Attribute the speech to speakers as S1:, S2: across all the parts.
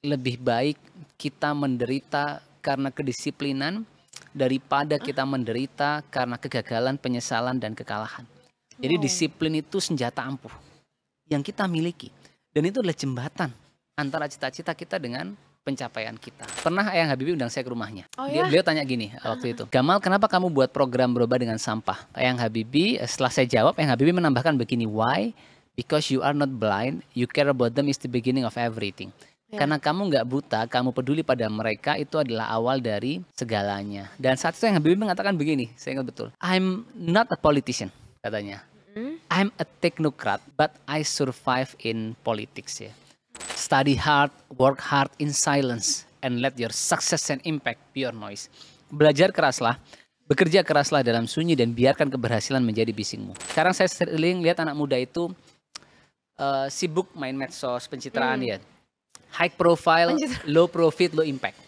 S1: lebih baik kita menderita karena kedisiplinan daripada ah. kita menderita karena kegagalan, penyesalan dan kekalahan. Jadi wow. disiplin itu senjata ampuh yang kita miliki dan itu adalah jembatan antara cita-cita kita dengan pencapaian kita. Pernah Ayang Habibie undang saya ke rumahnya. Oh, Dia, ya? Beliau tanya gini uh eh, -huh. waktu ah. itu, Gamal kenapa kamu buat program berubah dengan sampah? Ayang Habibie eh, setelah saya jawab, Ayang Habibie menambahkan begini, why? Because you are not blind, you care about them is the beginning of everything. Ya. Karena kamu nggak buta, kamu peduli pada mereka itu adalah awal dari segalanya. Dan saat itu yang Habibie mengatakan begini, saya ingat betul. I'm not a politician, katanya. Hmm? I'm a technocrat, but I survive in politics ya. Study hard, work hard in silence, and let your success and impact be your noise. Belajar keraslah, bekerja keraslah dalam sunyi dan biarkan keberhasilan menjadi bisingmu. Sekarang saya sering lihat anak muda itu uh, sibuk main medsos pencitraan hmm. ya high profile, low profit, low impact.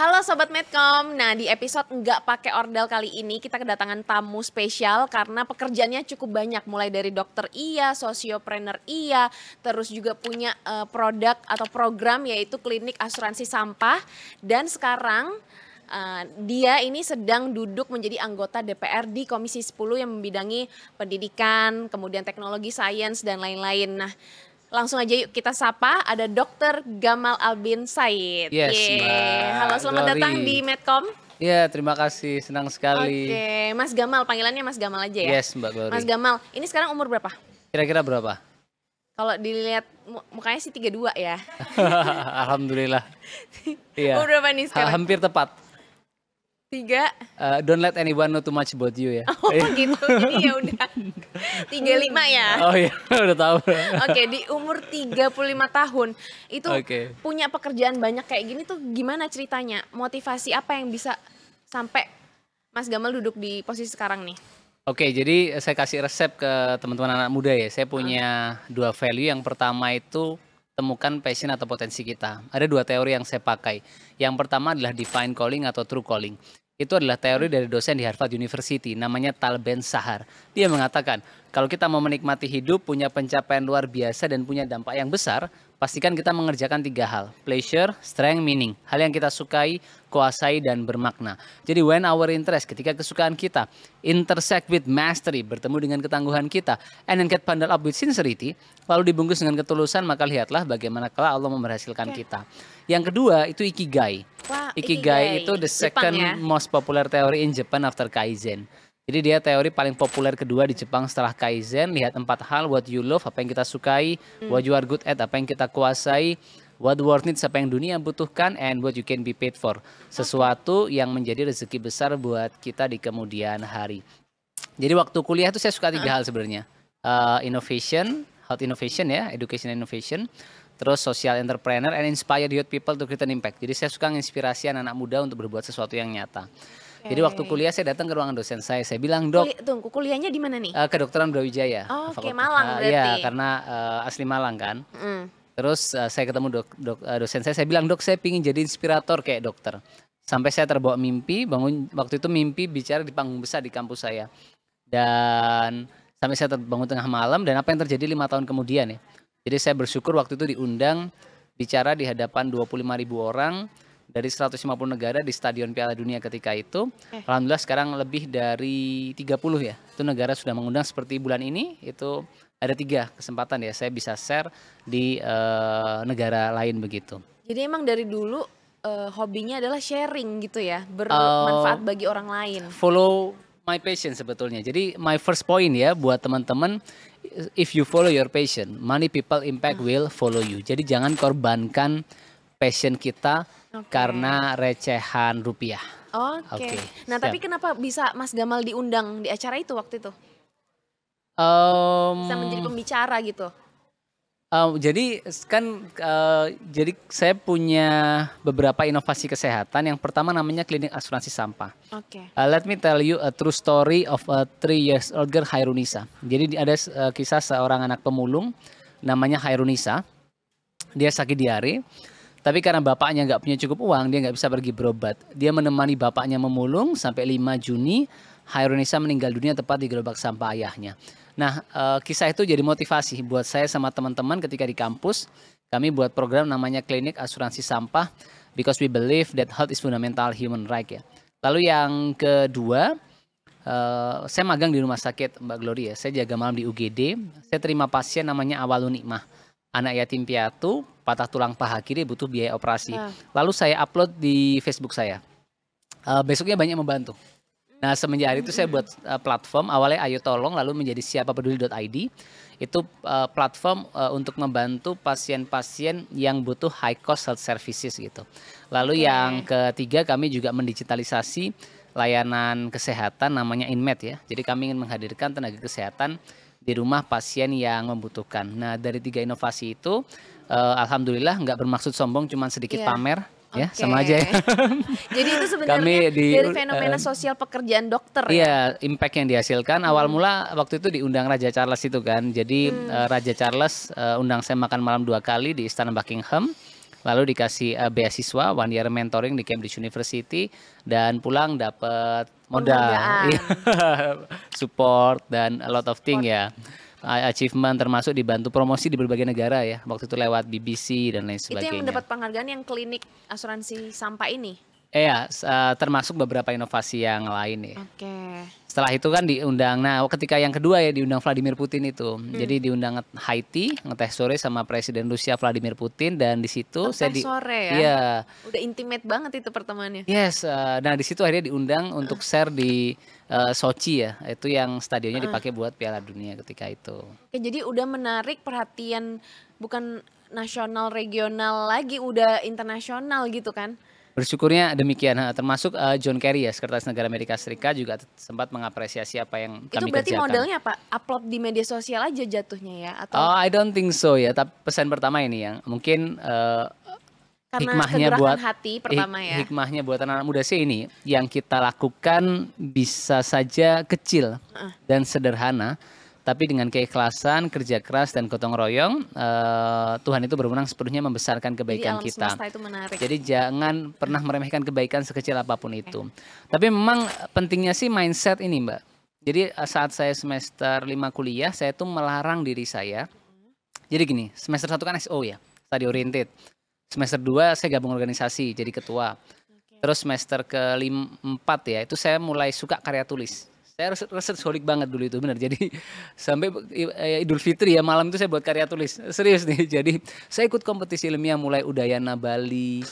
S2: Halo Sobat Medcom, nah di episode nggak pakai ordel kali ini kita kedatangan tamu spesial karena pekerjaannya cukup banyak mulai dari dokter iya, sosiopreneur iya, terus juga punya uh, produk atau program yaitu klinik asuransi sampah dan sekarang Uh, dia ini sedang duduk menjadi anggota DPR di Komisi 10 yang membidangi pendidikan, kemudian teknologi, sains dan lain-lain. Nah, langsung aja yuk kita sapa ada Dr. Gamal Albin Said. Yes, Halo, selamat Glory. datang di Medcom.
S1: Iya, terima kasih. Senang sekali.
S2: Oke, Mas Gamal, panggilannya Mas Gamal aja ya. Yes, Mbak Glory. Mas Gamal, ini sekarang umur berapa?
S1: Kira-kira berapa?
S2: Kalau dilihat mukanya sih 32 ya.
S1: Alhamdulillah. iya. Umur berapa nih sekarang? hampir tepat. Tiga. Uh, don't let anyone know too much about you ya. Oh iya. gitu, jadi ya
S2: udah. Tiga lima ya. Oh iya,
S1: udah tahu. Oke, okay,
S2: di umur 35 tahun itu okay. punya pekerjaan banyak kayak gini tuh gimana ceritanya? Motivasi apa yang bisa sampai Mas Gamal duduk di posisi sekarang nih?
S1: Oke, okay, jadi saya kasih resep ke teman-teman anak muda ya. Saya punya hmm. dua value. Yang pertama itu temukan passion atau potensi kita. Ada dua teori yang saya pakai. Yang pertama adalah divine calling atau true calling. Itu adalah teori dari dosen di Harvard University, namanya Tal Ben Sahar. Dia mengatakan, kalau kita mau menikmati hidup, punya pencapaian luar biasa dan punya dampak yang besar, Pastikan kita mengerjakan tiga hal, pleasure, strength, meaning. Hal yang kita sukai, kuasai, dan bermakna. Jadi when our interest, ketika kesukaan kita, intersect with mastery, bertemu dengan ketangguhan kita, and then get bundled up with sincerity, lalu dibungkus dengan ketulusan, maka lihatlah bagaimana kalau Allah memberhasilkan okay. kita. Yang kedua itu Ikigai. Wow, ikigai, ikigai itu the second Jepang, ya? most popular theory in Japan after Kaizen. Jadi dia teori paling populer kedua di Jepang setelah Kaizen. Lihat empat hal, what you love, apa yang kita sukai, hmm. what you are good at, apa yang kita kuasai, what the world needs, apa yang dunia butuhkan, and what you can be paid for. Sesuatu yang menjadi rezeki besar buat kita di kemudian hari. Jadi waktu kuliah itu saya suka tiga hal sebenarnya. Uh, innovation, health innovation ya, education innovation. Terus social entrepreneur and inspire youth people to create an impact. Jadi saya suka menginspirasi anak-anak muda untuk berbuat sesuatu yang nyata. Okay. Jadi waktu kuliah saya datang ke ruangan dosen saya, saya bilang dok. Kuli
S2: tunggu kuliahnya di mana nih? Uh, eh,
S1: kedokteran Brawijaya. Oh, Oke okay, Malang uh, berarti. Iya karena uh, asli Malang kan. Mm. Terus uh, saya ketemu dok, dok uh, dosen saya, saya bilang dok saya ingin jadi inspirator kayak dokter. Sampai saya terbawa mimpi, bangun waktu itu mimpi bicara di panggung besar di kampus saya. Dan sampai saya terbangun tengah malam dan apa yang terjadi lima tahun kemudian ya. Jadi saya bersyukur waktu itu diundang bicara di hadapan 25 ribu orang dari 150 negara di Stadion Piala Dunia ketika itu. Eh. Alhamdulillah sekarang lebih dari 30 ya. Itu negara sudah mengundang seperti bulan ini itu ada tiga kesempatan ya saya bisa share di uh, negara lain begitu.
S2: Jadi emang dari dulu uh, hobinya adalah sharing gitu ya, bermanfaat uh, bagi orang lain.
S1: Follow my passion sebetulnya. Jadi my first point ya buat teman-teman if you follow your passion, many people impact hmm. will follow you. Jadi jangan korbankan passion kita okay. karena recehan rupiah.
S2: Oke. Okay. Okay. Nah, Siap. tapi kenapa bisa Mas Gamal diundang di acara itu waktu itu?
S1: Um, bisa menjadi
S2: pembicara gitu.
S1: Um, jadi kan uh, jadi saya punya beberapa inovasi kesehatan. Yang pertama namanya klinik asuransi sampah. Oke. Okay. Uh, eh, let me tell you a true story of a three years old girl Hairunisa. Jadi ada uh, kisah seorang anak pemulung namanya Hairunisa. Dia sakit diare tapi karena bapaknya nggak punya cukup uang, dia nggak bisa pergi berobat. Dia menemani bapaknya memulung sampai 5 Juni. Hairunisa meninggal dunia tepat di gerobak sampah ayahnya. Nah, e, kisah itu jadi motivasi buat saya sama teman-teman ketika di kampus. Kami buat program namanya Klinik Asuransi Sampah because we believe that health is fundamental human right ya. Lalu yang kedua, e, saya magang di rumah sakit Mbak Gloria. Saya jaga malam di UGD. Saya terima pasien namanya Awalun Nikmah anak yatim piatu patah tulang paha kiri butuh biaya operasi. Nah. Lalu saya upload di Facebook saya. Uh, besoknya banyak membantu. Nah semenjak hari itu saya buat uh, platform awalnya Ayo Tolong lalu menjadi siapa peduli.id itu uh, platform uh, untuk membantu pasien-pasien yang butuh high cost health services gitu. Lalu okay. yang ketiga kami juga mendigitalisasi layanan kesehatan namanya Inmed ya. Jadi kami ingin menghadirkan tenaga kesehatan di rumah pasien yang membutuhkan. Nah dari tiga inovasi itu, uh, alhamdulillah nggak bermaksud sombong, cuman sedikit yeah. pamer. Ya, sama aja ya.
S2: Jadi itu sebenarnya Kami di, dari fenomena uh, sosial pekerjaan dokter iya, ya. Iya,
S1: impact yang dihasilkan awal hmm. mula waktu itu diundang Raja Charles itu kan. Jadi hmm. uh, Raja Charles uh, undang saya makan malam dua kali di Istana Buckingham lalu dikasih uh, beasiswa one year mentoring di Cambridge University dan pulang dapat modal, iya. support dan a lot of thing ya achievement termasuk dibantu promosi di berbagai negara ya waktu itu lewat BBC dan lain sebagainya. Itu yang mendapat
S2: penghargaan yang klinik asuransi sampah ini.
S1: Iya, eh ya termasuk beberapa inovasi yang lain nih. Ya. Oke. Okay. Setelah itu kan diundang, nah oh, ketika yang kedua ya diundang Vladimir Putin itu. Hmm. Jadi diundang Haiti, ngeteh sore sama Presiden Rusia Vladimir Putin dan di situ saya di sore ya. Iya.
S2: Udah intimate banget itu pertemuannya. Yes,
S1: eh, nah di situ akhirnya diundang untuk share di uh, Sochi ya, itu yang stadionnya dipakai buat Piala Dunia ketika itu.
S2: Oke, jadi udah menarik perhatian bukan nasional regional lagi, udah internasional gitu kan?
S1: bersyukurnya demikian ha, termasuk uh, John Kerry ya sekretaris negara Amerika Serikat juga sempat mengapresiasi apa yang kerjakan. itu berarti kerjakan. modelnya
S2: apa upload di media sosial aja jatuhnya ya atau oh I
S1: don't think so ya tapi pesan pertama ini yang mungkin uh, Karena hikmahnya buat hati pertama ya hikmahnya buat anak, -anak muda sih ini yang kita lakukan bisa saja kecil uh. dan sederhana tapi dengan keikhlasan, kerja keras dan gotong royong, uh, Tuhan itu berwenang sepenuhnya membesarkan kebaikan Jadi, kita. Itu Jadi jangan pernah meremehkan kebaikan sekecil apapun itu. Okay. Tapi memang pentingnya sih mindset ini, Mbak. Jadi eh, saat saya semester 5 kuliah, saya tuh melarang diri saya. Jadi gini, semester 1 kan SO ya, study oriented. Semester 2 saya gabung organisasi jadi ketua. Terus semester ke 4 ya, itu saya mulai suka karya tulis saya research holik banget dulu itu benar jadi sampai eh, Idul Fitri ya malam itu saya buat karya tulis serius nih jadi saya ikut kompetisi ilmiah mulai Udayana Bali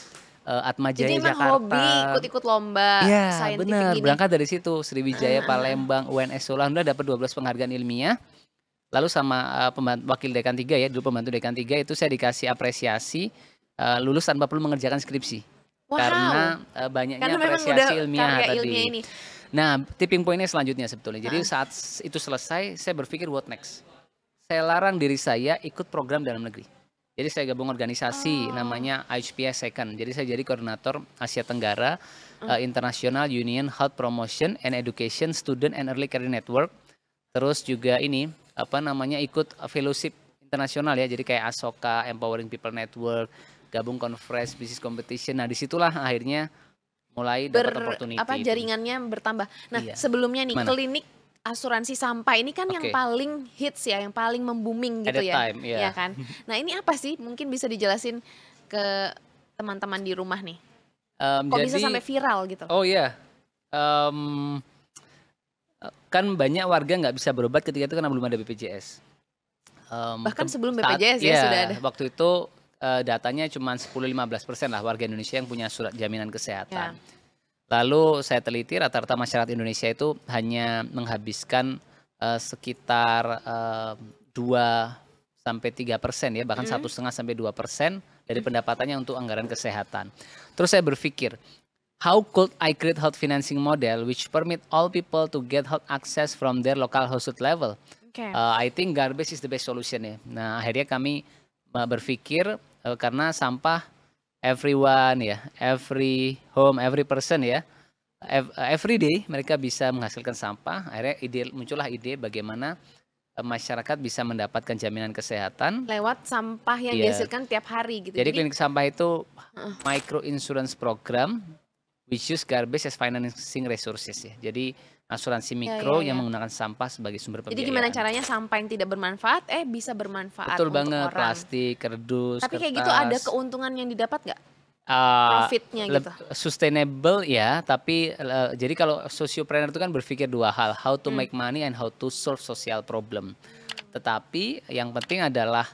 S1: uh, Atma Jaya Jadi emang hobi ikut-ikut
S2: lomba ya, saintifik bener. Ini. Berangkat
S1: dari situ Sriwijaya, ah. Palembang, UNS Solo alhamdulillah dapat 12 penghargaan ilmiah. Lalu sama uh, pembantu, wakil dekan 3 ya, dulu pembantu dekan 3 itu saya dikasih apresiasi uh, lulus tanpa perlu mengerjakan skripsi. Wow. Karena uh, banyaknya Karena apresiasi ilmiah tadi. Ilmiah ini. Nah, tipping pointnya selanjutnya sebetulnya. Jadi ah. saat itu selesai, saya berpikir what next. Saya larang diri saya ikut program dalam negeri. Jadi saya gabung organisasi oh. namanya IHPS Second. Jadi saya jadi koordinator Asia Tenggara mm. uh, International Union Health Promotion and Education Student and Early Career Network. Terus juga ini apa namanya ikut fellowship internasional ya. Jadi kayak Asoka, Empowering People Network, gabung conference, business competition. Nah disitulah akhirnya mulai dapat opportunity apa itu. jaringannya
S2: bertambah. Nah, iya. sebelumnya nih Mana? klinik asuransi sampah ini kan okay. yang paling hits ya, yang paling membuming gitu ya. Time, yeah. Ya iya kan? Nah, ini apa sih? Mungkin bisa dijelasin ke teman-teman di rumah nih.
S1: Um, Kok jadi, bisa sampai viral gitu? Oh iya. Yeah. Um, kan banyak warga nggak bisa berobat ketika itu karena belum ada BPJS. Um, bahkan sebelum BPJS saat, ya, ya sudah ada. Waktu itu uh, datanya cuma 10-15% lah warga Indonesia yang punya surat jaminan kesehatan. Yeah. Lalu saya teliti rata-rata masyarakat Indonesia itu hanya menghabiskan uh, sekitar uh, eh, 2 sampai 3 persen ya, bahkan hmm. satu setengah sampai 2 persen dari hmm. pendapatannya untuk anggaran kesehatan. Terus saya berpikir, How could I create health financing model which permit all people to get health access from their local household level? Okay. Uh, I think garbage is the best solution ya. Nah akhirnya kami berpikir Eh, karena sampah everyone ya, every home, every person ya, every day mereka bisa menghasilkan sampah. Akhirnya ide muncullah ide bagaimana eh, masyarakat bisa mendapatkan jaminan kesehatan
S2: lewat sampah yang yeah. dihasilkan tiap hari gitu. Jadi, Jadi klinik
S1: sampah itu micro insurance program which use garbage as financing resources ya. Jadi asuransi ya, mikro ya, ya, ya. yang menggunakan sampah sebagai sumber pembiayaan. Jadi gimana caranya
S2: sampah yang tidak bermanfaat eh bisa bermanfaat Betul untuk banget, orang. plastik,
S1: kerdus, Tapi kertas. kayak gitu ada
S2: keuntungan yang didapat nggak?
S1: Uh, profitnya gitu. Sustainable ya, tapi uh, jadi kalau sociopreneur itu kan berpikir dua hal, how to hmm. make money and how to solve social problem. Tetapi yang penting adalah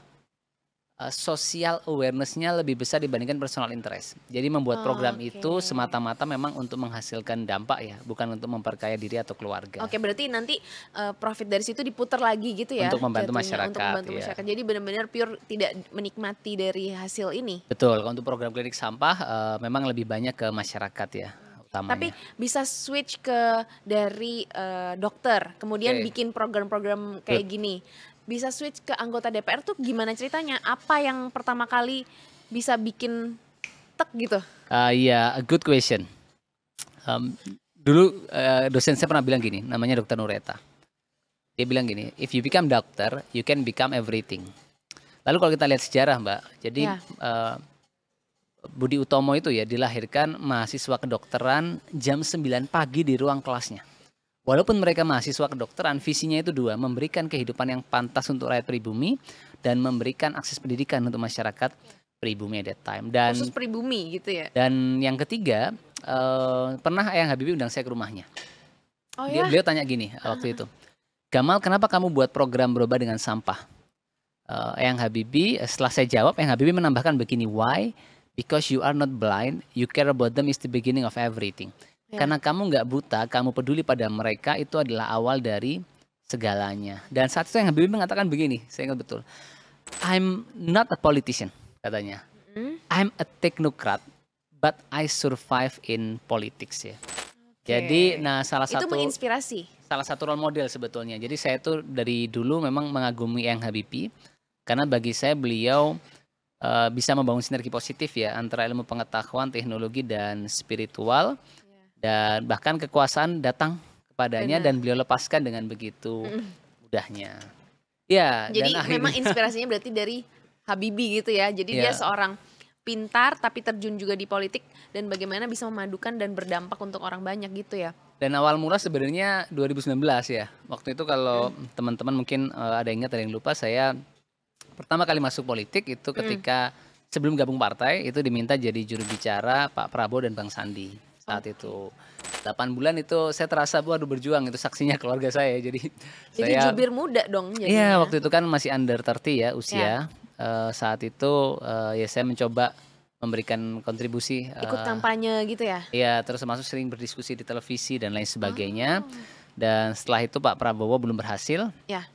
S1: sosial eh, social awarenessnya lebih besar dibandingkan personal interest. Jadi membuat oh, program okay. itu semata-mata memang untuk menghasilkan dampak ya, bukan untuk memperkaya diri atau keluarga. Oke, okay,
S2: berarti nanti uh, profit dari situ diputar lagi gitu ya? Untuk membantu jatuhnya, masyarakat. Untuk membantu ya. masyarakat. Jadi benar-benar pure tidak menikmati dari hasil ini.
S1: Betul. untuk program klinik sampah, uh, memang lebih banyak ke masyarakat ya. Utamanya. Tapi
S2: bisa switch ke dari uh, dokter, kemudian okay. bikin program-program kayak Good. gini bisa switch ke anggota DPR tuh gimana ceritanya? Apa yang pertama kali bisa bikin tek gitu?
S1: Uh, iya, yeah, a good question. Um, dulu uh, dosen saya pernah bilang gini, namanya Dokter Nureta. Dia bilang gini, if you become doctor, you can become everything. Lalu kalau kita lihat sejarah, Mbak, jadi yeah. Ya. uh, Budi Utomo itu ya dilahirkan mahasiswa kedokteran jam 9 pagi di ruang kelasnya. Walaupun mereka mahasiswa kedokteran, visinya itu dua, memberikan kehidupan yang pantas untuk rakyat pribumi dan memberikan akses pendidikan untuk masyarakat pribumi at that time. Dan khusus
S2: pribumi gitu ya.
S1: Dan yang ketiga, uh, pernah Ayang Habibie undang saya ke rumahnya. Oh, Dia, ya? Beliau tanya gini uh. waktu itu, Gamal kenapa kamu buat program berubah dengan sampah? Uh, Ayang Habibie, setelah saya jawab, Ayang Habibie menambahkan begini, why? Because you are not blind, you care about them is the beginning of everything. Ya. Karena kamu nggak buta, kamu peduli pada mereka itu adalah awal dari segalanya. Dan saat itu yang Habibie mengatakan begini, saya ingat betul. I'm not a politician, katanya. Hmm? I'm a technocrat, but I survive in politics ya. Okay. Jadi, nah salah satu itu
S2: menginspirasi.
S1: Salah satu role model sebetulnya. Jadi saya tuh dari dulu memang mengagumi yang Habibie karena bagi saya beliau uh, bisa membangun sinergi positif ya antara ilmu pengetahuan, teknologi dan spiritual dan bahkan kekuasaan datang kepadanya Benar. dan beliau lepaskan dengan begitu mudahnya. Ya, jadi dan akhirnya... memang inspirasinya
S2: berarti dari Habibi gitu ya. Jadi ya. dia seorang pintar tapi terjun juga di politik dan bagaimana bisa memadukan dan berdampak untuk orang banyak gitu ya.
S1: Dan awal mula sebenarnya 2019 ya. Waktu itu kalau teman hmm. teman-teman mungkin eh, ada yang ingat ada yang lupa saya pertama kali masuk politik itu hmm. ketika hmm. sebelum gabung partai itu diminta jadi juru bicara Pak Prabowo dan Bang Sandi saat itu. 8 bulan itu saya terasa aduh berjuang itu saksinya keluarga saya. Jadi, jadi saya jubir
S2: muda dong Iya, waktu
S1: itu kan masih under 30 ya usia. Ya. Uh, saat itu uh, ya saya mencoba memberikan kontribusi eh, ikut uh,
S2: kampanye gitu ya.
S1: Iya, terus termasuk sering berdiskusi di televisi dan lain sebagainya. Oh. Dan setelah itu Pak Prabowo belum berhasil. Ya.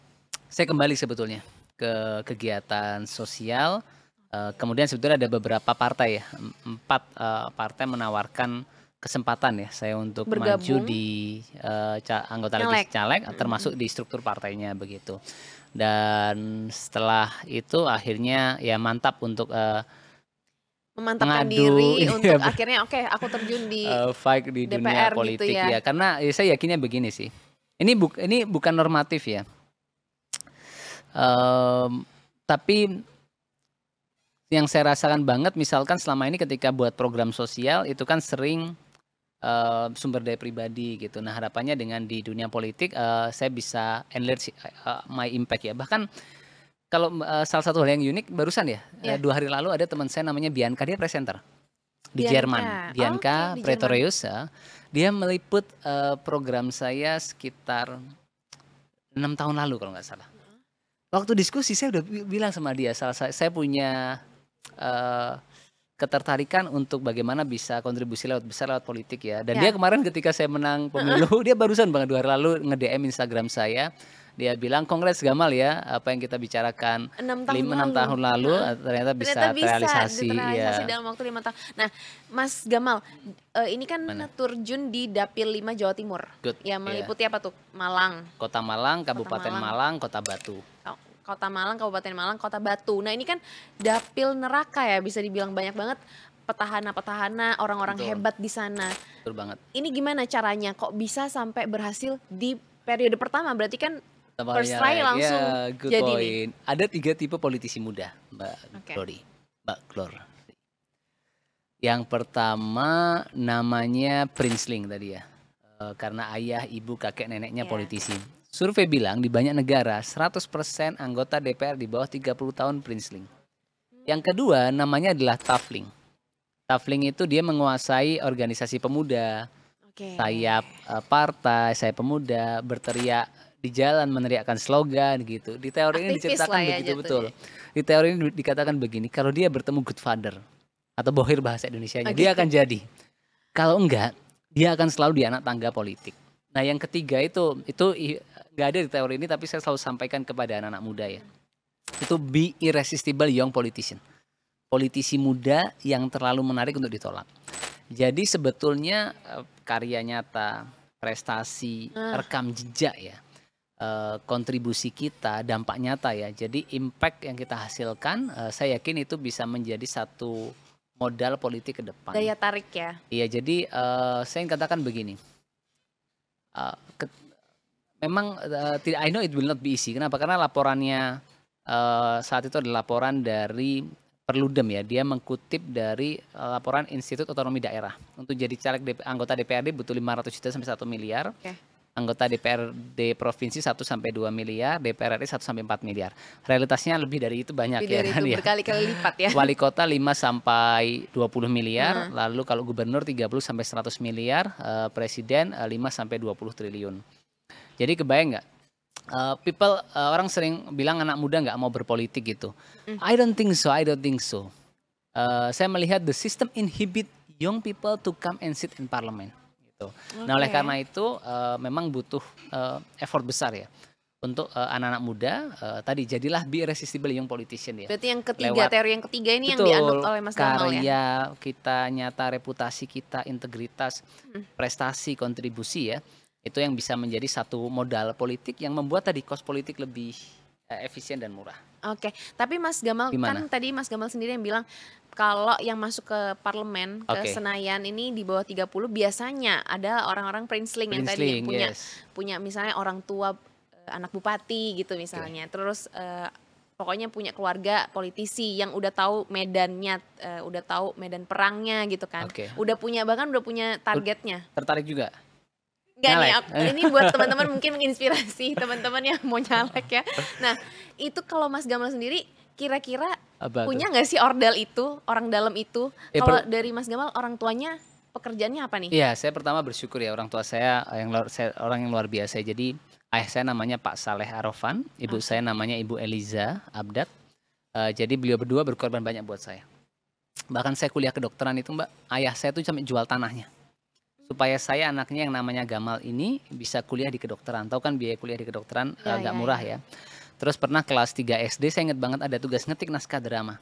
S1: Saya kembali sebetulnya ke kegiatan sosial. Uh, kemudian sebetulnya ada beberapa partai ya, empat uh, partai menawarkan kesempatan ya saya untuk Bergabung. maju di uh, anggota legislatif caleg termasuk di struktur partainya begitu dan setelah itu akhirnya ya mantap untuk uh,
S2: memantapkan Ngadu, diri iya, untuk akhirnya oke okay, aku terjun di
S1: uh, fight di DPR dunia gitu politik gitu ya. ya karena ya, saya yakinnya begini sih ini bu ini bukan normatif ya um, tapi yang saya rasakan banget misalkan selama ini ketika buat program sosial itu kan sering Eh, sumber daya pribadi gitu. Nah harapannya dengan di dunia politik uh, saya bisa enlarge uh, my impact ya. Bahkan kalau uh, salah satu hal yang unik barusan ya yeah. Ya. dua hari lalu ada teman saya namanya Bianca dia presenter
S2: di Jerman. Bianca oh, okay, Pretorius
S1: ya. Dia meliput uh, program saya sekitar enam tahun lalu kalau nggak salah. Waktu diskusi saya udah bilang sama dia salah saya, saya punya uh, ketertarikan untuk bagaimana bisa kontribusi lewat besar lewat politik ya. Dan ya. dia kemarin ketika saya menang pemilu, dia barusan banget dua hari lalu nge-DM Instagram saya. Dia bilang kongres gamal ya, apa yang kita bicarakan 6 tahun 5 6 tahun lalu nah, ternyata bisa ternyata bisa terrealisasi ya. dalam
S2: waktu 5 tahun. Nah, Mas Gamal, eh, ini kan Mana? turjun di Dapil 5 Jawa Timur.
S1: Good. Ya, iya. meliputi
S2: yeah. apa tuh? Malang.
S1: Kota Malang, Kabupaten Kota Malang. Malang, Kota Batu. Oh,
S2: Kota Malang, Kabupaten Malang, Kota Batu. Nah ini kan dapil neraka ya bisa dibilang banyak banget petahana-petahana, orang-orang hebat di sana. Betul banget. Ini gimana caranya kok bisa sampai berhasil di periode pertama? Berarti kan
S1: Tampak first try ya. langsung ya, jadi Ada tiga tipe politisi muda, Mbak okay. Glory. Mbak Glor. Yang pertama namanya Prinsling tadi ya. Eh, karena ayah, ibu, kakek, neneknya yeah. politisi Survei bilang di banyak negara 100% anggota DPR di bawah 30 tahun princeling. Yang kedua namanya adalah tafling. Tafling itu dia menguasai organisasi pemuda, sayap eh, partai, sayap pemuda, berteriak di jalan meneriakkan slogan gitu. Di teori Aktivis diceritakan ya, begitu betul. Di teori ini dikatakan begini, kalau dia bertemu good father atau bohir bahasa Indonesia, okay. Oh, dia gitu. akan jadi. Kalau enggak, dia akan selalu di anak tangga politik. Nah, yang ketiga itu itu nggak ada di teori ini tapi saya selalu sampaikan kepada anak-anak muda ya itu be irresistible young politician politisi muda yang terlalu menarik untuk ditolak jadi sebetulnya eh, karya nyata prestasi ah. rekam jejak ya eh, kontribusi kita dampak nyata ya jadi impact yang kita hasilkan eh, saya yakin itu bisa menjadi satu modal politik ke depan daya
S2: tarik ya
S1: iya jadi saya ingin katakan begini memang uh, I know it will not be easy. Kenapa? Karena laporannya uh, saat itu adalah laporan dari Perludem ya. Dia mengkutip dari eh, laporan Institut Otonomi Daerah. Untuk jadi caleg DP, anggota DPRD butuh 500 juta sampai 1 miliar. Okay. Anggota DPRD provinsi 1 sampai dua miliar, DPR RI 1 sampai empat miliar. Realitasnya lebih dari itu banyak lebih ya. Dari kan, itu ya.
S2: berkali-kali lipat ya. Wali
S1: kota 5 sampai puluh miliar, hmm. lalu kalau gubernur tiga puluh sampai seratus miliar, presiden lima sampai dua puluh triliun. Jadi kebayang nggak? Uh, people uh, orang sering bilang anak muda nggak mau berpolitik gitu. Mm. I don't think so. I don't think so. Uh, saya melihat the system inhibit young people to come and sit in parliament. Gitu. Okay. Nah oleh karena itu uh, memang butuh uh, effort besar ya untuk anak-anak uh, muda uh, tadi jadilah be irresistible young politician ya. Berarti yang ketiga Lewat, teori
S2: yang ketiga ini betul, yang dianut oleh Mas Gamal ya. Karya
S1: kita nyata reputasi kita integritas mm. prestasi kontribusi ya itu yang bisa menjadi satu modal politik yang membuat tadi kos politik lebih eh, efisien dan murah.
S2: Oke, tapi Mas Gamal kan Gimana? kan tadi Mas Gamal sendiri yang bilang kalau yang masuk ke parlemen okay. ke Senayan ini di bawah 30 biasanya ada orang-orang princeling yang tadi yang punya yes. punya misalnya orang tua eh, anak bupati gitu misalnya. Okay. Terus uh, pokoknya punya keluarga politisi yang udah tahu medannya, uh, udah tahu medan perangnya gitu kan. Okay. Udah punya bahkan udah punya targetnya.
S1: Tertarik juga? Gak nih, aku, ini buat teman-teman
S2: mungkin menginspirasi teman-teman yang mau nyalek ya. Nah, itu kalau Mas Gamal sendiri kira-kira punya nggak sih ordal itu, orang dalam itu? Eh, kalau dari Mas Gamal orang tuanya pekerjaannya apa nih? Iya, saya
S1: pertama bersyukur ya orang tua saya yang luar, saya, orang yang luar biasa. Jadi ayah saya namanya Pak Saleh Arofan, ibu ah. saya namanya Ibu Eliza Abdad. Uh, jadi beliau berdua berkorban banyak buat saya. Bahkan saya kuliah kedokteran itu Mbak, ayah saya tuh sampai jual tanahnya supaya saya anaknya yang namanya Gamal ini bisa kuliah di kedokteran. Tahu kan biaya kuliah di kedokteran ya, agak eh, ya, murah ya. ya. Terus pernah kelas 3 SD saya ingat banget ada tugas ngetik naskah drama.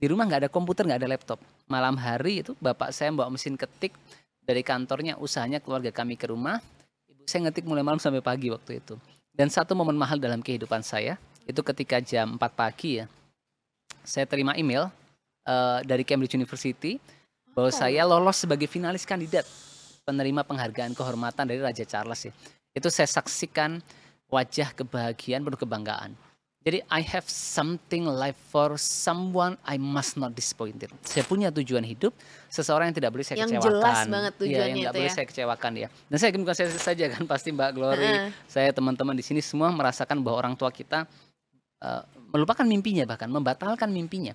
S1: Di rumah nggak ada komputer, nggak ada laptop. Malam hari itu bapak saya bawa mesin ketik dari kantornya usahanya keluarga kami ke rumah. Ibu saya ngetik mulai malam sampai pagi waktu itu. Dan satu momen mahal dalam kehidupan saya itu ketika jam 4 pagi ya. Saya terima email uh, dari Cambridge University bahwa saya lolos sebagai finalis kandidat penerima penghargaan kehormatan dari Raja Charles ya. Itu saya saksikan wajah kebahagiaan penuh kebanggaan. Jadi I have something life for someone I must not disappointed. Saya punya tujuan hidup, seseorang yang tidak boleh saya yang kecewakan. Yang jelas banget iya, tujuannya ya, yang nggak boleh saya kecewakan ya. Dan saya bukan saya saja kan, pasti Mbak Glory, uh. saya teman-teman di sini semua merasakan bahwa orang tua kita uh, melupakan mimpinya bahkan membatalkan mimpinya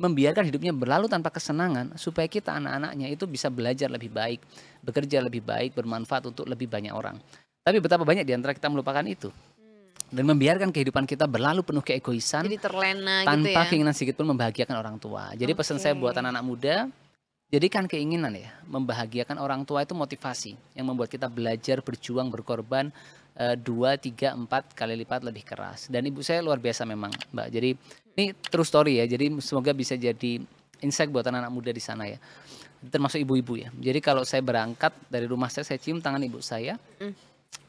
S1: membiarkan hidupnya berlalu tanpa kesenangan supaya kita anak-anaknya itu bisa belajar lebih baik, bekerja lebih baik, bermanfaat untuk lebih banyak orang. Tapi betapa banyak di antara kita melupakan itu hmm. dan membiarkan kehidupan kita berlalu penuh keegoisan jadi
S2: terlena gitu tanpa gitu ya? keinginan
S1: sedikit pun membahagiakan orang tua. Jadi okay. pesan saya buat anak-anak muda, jadikan keinginan ya membahagiakan orang tua itu motivasi yang membuat kita belajar berjuang berkorban eh, dua tiga empat kali lipat lebih keras. Dan ibu saya luar biasa memang mbak. Jadi ini true story ya. Jadi semoga bisa jadi insight buat anak-anak muda di sana ya. Termasuk ibu-ibu ya. Jadi kalau saya berangkat dari rumah saya, saya cium tangan ibu saya. Mm.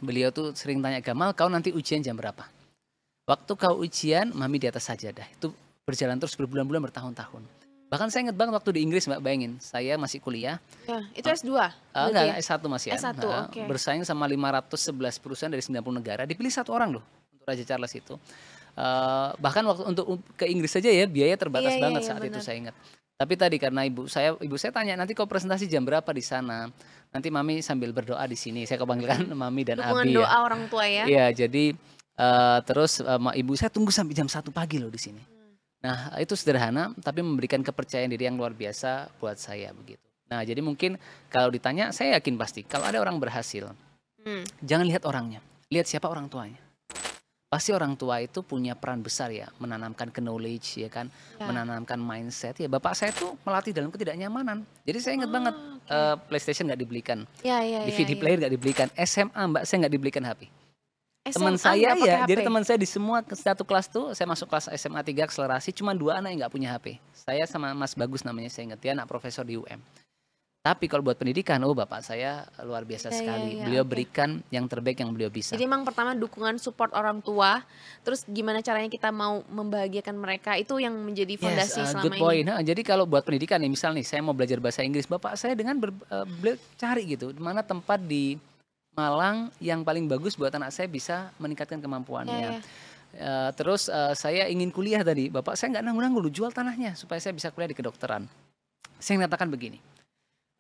S1: Beliau tuh sering tanya Gamal, kau nanti ujian jam berapa? Waktu kau ujian, mami di atas saja dah. Itu berjalan terus berbulan-bulan bertahun-tahun. Bahkan saya inget banget waktu di Inggris mbak bayangin, saya masih kuliah.
S2: Ah, ya, itu S2? oh, enggak, S1
S1: masih. S1, nah, okay. Bersaing sama 511 perusahaan dari 90 negara, dipilih satu orang loh untuk Raja Charles itu. Eh, bahkan waktu untuk ke Inggris saja ya biaya terbatas iya, iya banget iya, saat iya, itu saya ingat. Tapi tadi karena ibu saya ibu saya tanya nanti kau presentasi jam berapa di sana? Nanti mami sambil berdoa di sini. Saya kepanggilkan mami dan Dukungan Abi ya. doa ya. orang
S2: tua ya. Iya,
S1: jadi uh, terus uh, ibu saya tunggu sampai jam satu pagi loh di sini. Hmm. Nah, itu sederhana tapi memberikan kepercayaan diri yang luar biasa buat saya begitu. Nah, jadi mungkin kalau ditanya saya yakin pasti kalau ada orang berhasil hmm. jangan lihat orangnya, lihat siapa orang tuanya pasti orang tua itu punya peran besar ya menanamkan knowledge ya kan yeah. menanamkan mindset ya bapak saya tuh melatih dalam ketidaknyamanan jadi saya ingat oh, banget okay. uh, eh, PlayStation nggak dibelikan
S2: ya, ya, DVD yeah. Ya. player
S1: nggak dibelikan SMA mbak saya nggak dibelikan HP teman saya ya jadi teman saya di semua satu kelas tuh saya masuk kelas SMA 3 akselerasi cuma dua anak yang nggak punya HP saya sama Mas Bagus namanya saya ingat dia anak profesor di UM tapi kalau buat pendidikan, oh bapak saya luar biasa ya, sekali. Ya, beliau okay. berikan yang terbaik yang beliau bisa. Jadi
S2: emang pertama dukungan support orang tua, terus gimana caranya kita mau membahagiakan mereka itu yang menjadi fondasi yes, uh, selama good point. ini. Nah,
S1: jadi kalau buat pendidikan misalnya nih saya mau belajar bahasa Inggris, bapak saya dengan ber, uh, beliau cari gitu, mana tempat di Malang yang paling bagus buat anak saya bisa meningkatkan kemampuannya. Ya, ya. Uh, terus uh, saya ingin kuliah tadi, bapak saya nggak nanggung-nanggung, jual tanahnya supaya saya bisa kuliah di kedokteran. Saya mengatakan begini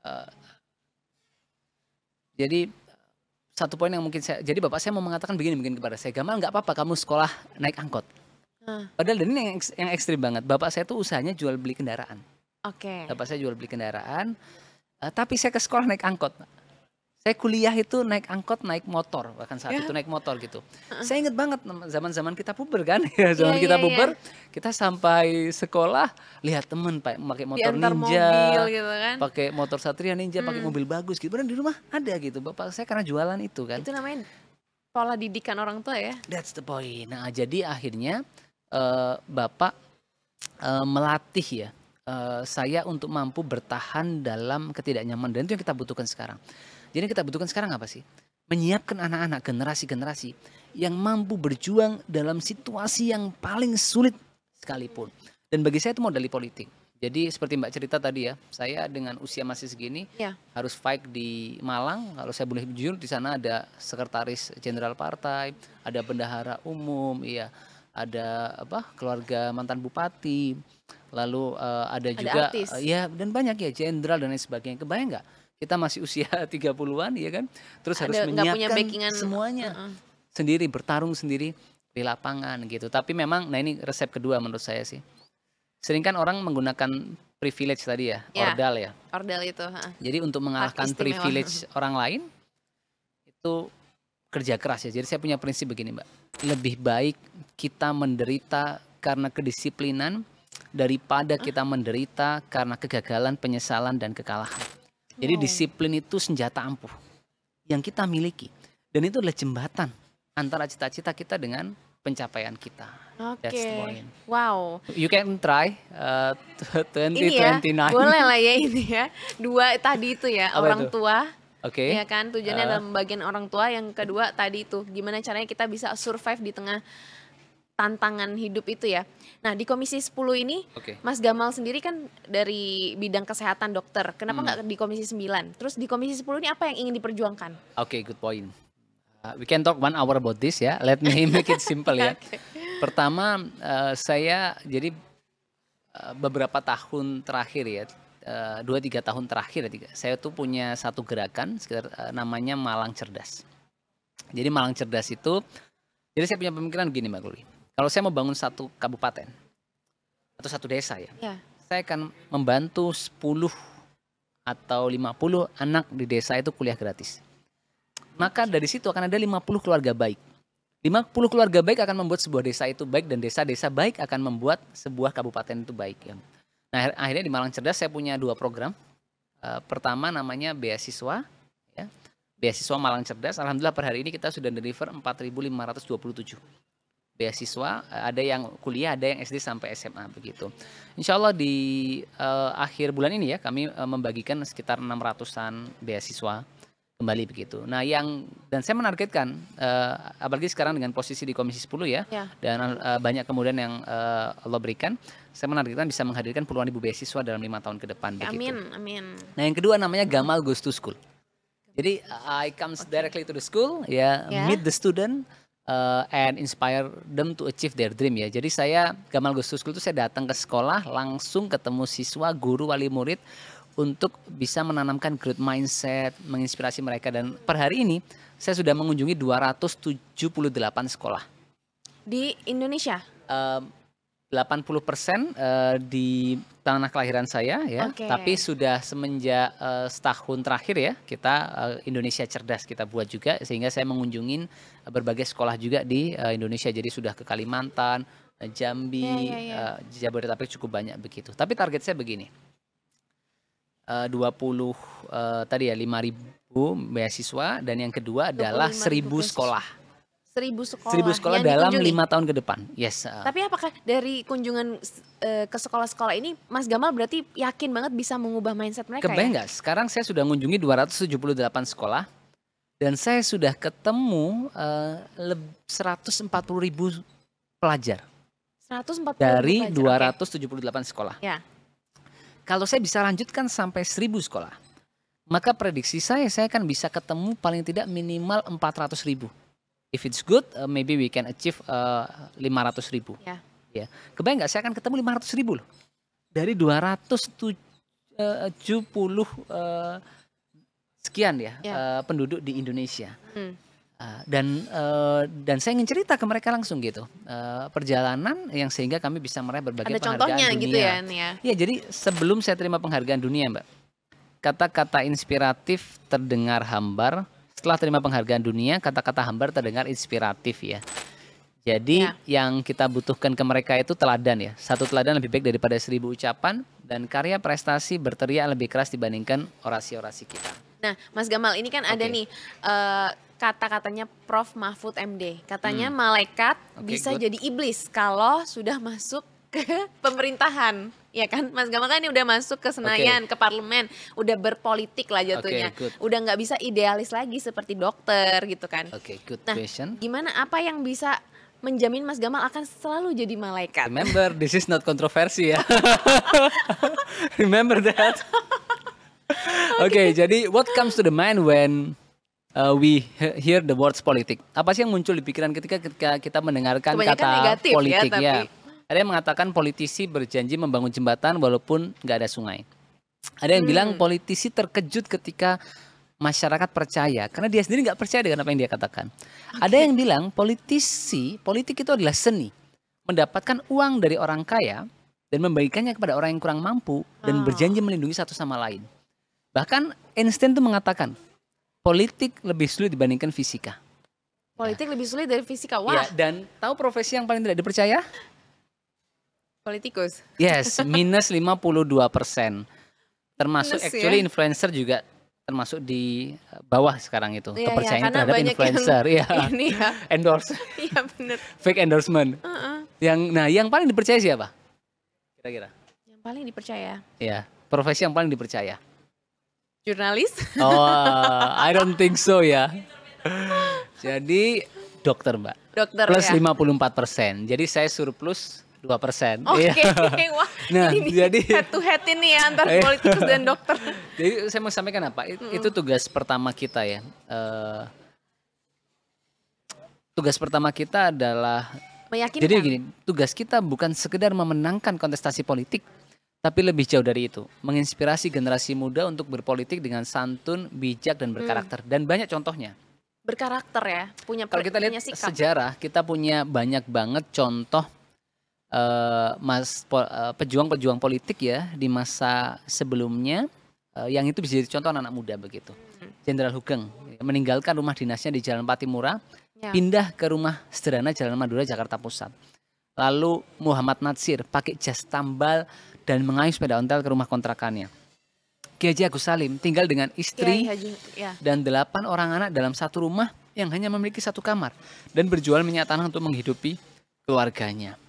S1: Eh, jadi satu poin yang mungkin saya jadi bapak saya mau mengatakan begini mungkin kepada saya Gamal nggak apa-apa kamu sekolah naik angkot hmm. padahal dan ini yang, yang ekstrim banget bapak saya tuh usahanya jual beli kendaraan
S2: oke okay. bapak
S1: saya jual beli kendaraan uh, tapi saya ke sekolah naik angkot saya kuliah itu naik angkot, naik motor, bahkan saat yeah. itu naik motor gitu. Uh Saya ingat banget zaman-zaman kita puber kan, ya, iya, zaman yeah, kita yeah, puber, yeah. kita sampai sekolah lihat temen pakai motor Diantar ninja, gitu kan. pakai motor satria ninja, hmm. pakai mobil bagus gitu. Padahal di rumah ada gitu. Bapak saya karena jualan itu kan. Itu
S2: namanya pola didikan orang tua ya.
S1: That's the point. Nah jadi akhirnya uh, bapak uh, melatih ya uh, saya untuk mampu bertahan dalam ketidaknyaman dan itu yang kita butuhkan sekarang. Jadi kita butuhkan sekarang apa sih? Menyiapkan anak-anak generasi-generasi yang mampu berjuang dalam situasi yang paling sulit sekalipun. Dan bagi saya itu modal politik. Jadi seperti Mbak cerita tadi ya, saya dengan usia masih segini ya. harus fight di Malang. Kalau saya boleh jujur, di sana ada sekretaris jenderal partai, ada bendahara umum, iya, ada apa keluarga mantan bupati, lalu uh, ada, ada juga, uh, ya dan banyak ya jenderal dan lain sebagainya. Kebayang nggak? kita masih usia 30-an ya kan terus Ada, harus menyiapkan semuanya uh -uh. sendiri bertarung sendiri di lapangan gitu tapi memang nah ini resep kedua menurut saya sih sering kan orang menggunakan privilege tadi ya, ya ordal ya ordal itu uh. jadi untuk mengalahkan privilege orang lain itu kerja keras ya jadi saya punya prinsip begini mbak lebih baik kita menderita karena kedisiplinan daripada kita menderita karena kegagalan penyesalan dan kekalahan
S2: jadi wow. Oh. disiplin
S1: itu senjata ampuh yang kita miliki dan itu adalah jembatan antara cita-cita kita dengan pencapaian kita.
S2: Oke. Okay. Wow.
S1: You can try uh, 2029. Ini ya, boleh lah
S2: ya ini ya. Dua tadi itu ya, Apa orang itu? tua.
S1: Oke. Okay. Ya kan, tujuannya uh, dalam
S2: bagian orang tua, yang kedua tadi itu gimana caranya kita bisa survive di tengah tantangan hidup itu ya. Nah di Komisi 10 ini okay. Mas Gamal sendiri kan dari bidang kesehatan dokter. Kenapa hmm. nggak di Komisi 9? Terus di Komisi 10 ini apa yang ingin diperjuangkan?
S1: Oke okay, good point. Uh, we can talk one hour about this ya. Let me make it simple ya. okay. Pertama uh, saya jadi uh, beberapa tahun terakhir ya uh, dua tiga tahun terakhir saya tuh punya satu gerakan sekitar uh, namanya Malang Cerdas. Jadi Malang Cerdas itu jadi saya punya pemikiran gini Mbak Luli. Kalau saya mau bangun satu kabupaten atau satu desa ya, ya. saya akan membantu 10 atau 50 anak di desa itu kuliah gratis. Maka dari situ akan ada 50 keluarga baik. 50 keluarga baik akan membuat sebuah desa itu baik dan desa-desa baik akan membuat sebuah kabupaten itu baik ya. Nah, akhirnya di Malang Cerdas saya punya dua program. E, pertama namanya beasiswa ya. Beasiswa Malang Cerdas. Alhamdulillah per hari ini kita sudah deliver 4527 beasiswa, eh, ada yang kuliah, ada yang SD sampai SMA begitu. Insya Allah di uh, akhir bulan ini ya kami uh, membagikan sekitar 600-an beasiswa kembali begitu. Nah, yang dan saya menargetkan uh, apalagi sekarang dengan posisi di Komisi 10 ya, ya. dan uh, banyak kemudian yang uh, Allah berikan, saya menargetkan bisa menghadirkan puluhan ribu beasiswa dalam lima tahun ke depan ya, begitu. Amin, amin. Nah, yang kedua namanya Gamal Goes School. Jadi I comes okay. directly to the school, ya yeah. meet the student, uh, and inspire them to achieve their dream ya. Jadi saya Gamal Gus School itu saya datang ke sekolah langsung ketemu siswa, guru, wali murid untuk bisa menanamkan growth mindset, menginspirasi mereka dan per hari ini saya sudah mengunjungi 278 sekolah
S2: di Indonesia.
S1: Uh, 80 persen uh, di tanah kelahiran saya ya, okay. tapi sudah semenjak uh, setahun terakhir ya kita uh, Indonesia cerdas kita buat juga sehingga saya mengunjungi berbagai sekolah juga di uh, Indonesia jadi sudah ke Kalimantan, Jambi, yeah, yeah, yeah. Uh, Jabodetabek cukup banyak begitu. Tapi target saya begini, uh, 20 uh, tadi ya lima ribu beasiswa dan yang kedua adalah 1000 sekolah.
S2: Seribu sekolah. Seribu sekolah dalam lima
S1: tahun ke depan. Yes. Uh. Tapi
S2: apakah dari kunjungan eh, ke sekolah-sekolah ini, Mas Gamal berarti yakin banget bisa mengubah mindset mereka? Kebayang ya? nggak?
S1: Ya? Sekarang saya sudah mengunjungi 278 sekolah dan saya sudah ketemu eh, uh, 140 ribu pelajar. 140 dari pelajar. 278 okay. sekolah. Ya. Kalau saya bisa lanjutkan sampai seribu sekolah, maka prediksi saya saya akan bisa ketemu paling tidak minimal 400 ribu if it's good uh, maybe we can achieve uh, 500 ribu ya yeah. yeah. kebayang nggak saya akan ketemu 500 ribu loh dari 270 uh, sekian ya yeah. uh, penduduk di Indonesia hmm. uh, dan uh, dan saya ingin cerita ke mereka langsung gitu uh, perjalanan yang sehingga kami bisa meraih berbagai Ada penghargaan contohnya gitu ya, ya ya jadi sebelum saya terima penghargaan dunia mbak kata-kata inspiratif terdengar hambar setelah terima penghargaan dunia, kata-kata Hambar terdengar inspiratif ya. Jadi ya. yang kita butuhkan ke mereka itu teladan ya. Satu teladan lebih baik daripada seribu ucapan dan karya prestasi berteriak lebih keras dibandingkan orasi-orasi kita.
S2: Nah, Mas Gamal ini kan okay. ada nih uh, kata-katanya Prof Mahfud MD. Katanya hmm. malaikat okay, bisa good. jadi iblis kalau sudah masuk ke pemerintahan ya kan Mas Gamal kan ini udah masuk ke Senayan, okay. ke parlemen, udah berpolitik lah jatuhnya. Okay, udah nggak bisa idealis lagi seperti dokter gitu kan. Oke, okay,
S1: good nah, question.
S2: Gimana apa yang bisa menjamin Mas Gamal akan selalu jadi malaikat? Remember,
S1: this is not controversy ya. Remember that. Oke, okay. okay, jadi what comes to the mind when uh, we hear the words politik. Apa sih yang muncul di pikiran ketika ketika kita mendengarkan Kebanyakan kata negatif ya, politik ya? Tapi... ya ada yang mengatakan politisi berjanji membangun jembatan walaupun nggak ada sungai. Ada yang hmm. bilang politisi terkejut ketika masyarakat percaya karena dia sendiri nggak percaya dengan apa yang dia katakan. Okay. Ada yang bilang politisi, politik itu adalah seni mendapatkan uang dari orang kaya dan membagikannya kepada orang yang kurang mampu dan oh. berjanji melindungi satu sama lain. Bahkan Einstein tuh mengatakan politik lebih sulit dibandingkan fisika. Politik ya. lebih sulit dari fisika, ya, wah. Ya, dan tahu profesi yang paling tidak dipercaya?
S2: Politikus. Yes,
S1: minus 52 persen. Termasuk minus, ya. actually ya? influencer juga termasuk di eh, bawah sekarang itu ya, kepercayaan ya, terhadap influencer ya. Ini ya. Endorse. ya, bener. Fake endorsement. Uh -uh. Yang nah yang paling dipercaya siapa? Kira-kira.
S2: Yang paling dipercaya.
S1: Ya, profesi yang paling dipercaya.
S2: Jurnalis? Oh,
S1: I don't think so ya. Jadi dokter, Mbak. Dokter Plus ya. 54%. Jadi saya surplus dua persen. Oke, iya. wah. nah, ini jadi head
S2: head ini ya antar iya. politikus dan dokter.
S1: Jadi saya mau sampaikan apa? It, mm. Itu tugas pertama kita ya. Uh, tugas pertama kita adalah meyakinkan. Jadi gini, tugas kita bukan sekedar memenangkan kontestasi politik, tapi lebih jauh dari itu, menginspirasi generasi muda untuk berpolitik dengan santun, bijak dan berkarakter. Mm. Dan banyak contohnya
S2: berkarakter ya punya
S1: kalau kita lihat sejarah kita punya banyak banget contoh Eh, mas po, eh, pejuang-pejuang politik ya di masa sebelumnya uh, yang itu bisa jadi contoh anak-anak muda begitu. Hmm. Jenderal Hugeng ya, meninggalkan rumah dinasnya di Jalan Patimura, ya. pindah ke rumah sederhana Jalan Madura Jakarta Pusat. Lalu Muhammad Natsir pakai jas tambal dan mengayuh sepeda ontel ke rumah kontrakannya. Kiai Agus Salim tinggal dengan istri ya, ya, dan delapan orang anak dalam satu rumah yang hanya memiliki satu kamar dan berjual minyak tanah untuk menghidupi keluarganya